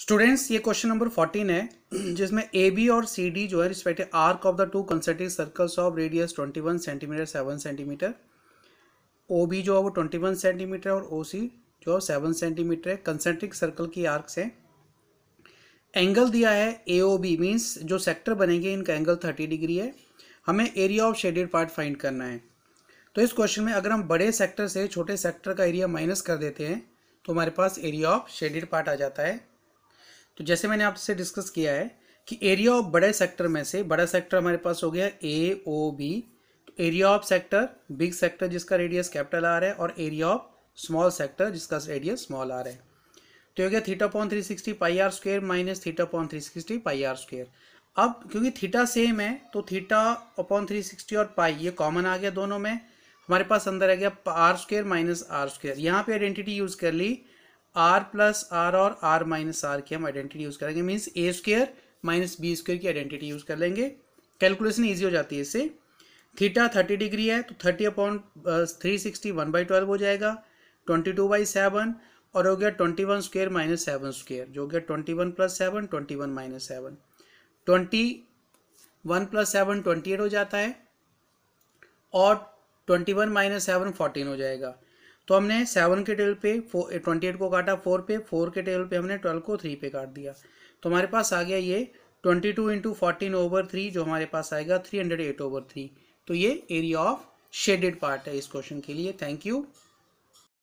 students ये question number fourteen है जिसमें ए बी और सी डी जो है respect arc of the two concentric circles of radius twenty one centimetre seven centimetre O B जो है वो ट्वेंटी वन सेंटीमीटर और ओ सी जो है सेवन सेंटीमीटर है कंसेंट्रिक सर्कल की आर्क से एंगल दिया है ए ओ बी मीन्स जो सेक्टर बनेंगे इनका एंगल थर्टी डिग्री है हमें area of shaded part find करना है तो इस क्वेश्चन में अगर हम बड़े सेक्टर से छोटे सेक्टर का एरिया माइनस कर देते हैं तो हमारे पास एरिया ऑफ शेडेड पार्ट आ जाता है तो जैसे मैंने आपसे डिस्कस किया है कि एरिया ऑफ बड़े सेक्टर में से बड़ा सेक्टर हमारे पास हो गया ए ओ बी तो area of sector big sector जिसका रेडियस कैपिटल आ रहा है और एरिया ऑफ स्मॉल सेक्टर जिसका रेडियस स्मॉल आ रहा है तो हो गया theta point three sixty pi r square minus theta point three sixty pi r square अब क्योंकि थीटा सेम है तो थीटा अपॉन थ्री सिक्सटी और पाई ये कॉमन आ गया दोनों में हमारे पास अंदर आ गया r square minus r square यहाँ पे आइडेंटिटी यूज कर ली आर प्लस आर और आर माइनस आर की हम आइडेंटिटी यूज़ करेंगे means a square minus b square की आइडेंटिटी यूज़ कर लेंगे कैलकुलेशन ईजी हो जाती है इससे थीटा थर्टी डिग्री है तो thirty upon three sixty one by twelve हो जाएगा ट्वेंटी टू बाई सेवन और हो गया twenty one square minus seven square जो हो गया twenty one plus seven twenty one minus seven twenty one plus seven twenty eight हो जाता है और twenty one minus seven fourteen हो जाएगा तो हमने सेवन के टेबल पे ट्वेंटी एट को काटा फोर पे फोर के टेबल पे हमने ट्वेल्व को थ्री पे काट दिया तो हमारे पास आ गया ये twenty two into fourteen over three जो हमारे पास आएगा three hundred eight over three तो ये एरिया ऑफ शेडेड पार्ट है इस क्वेश्चन के लिए थैंक यू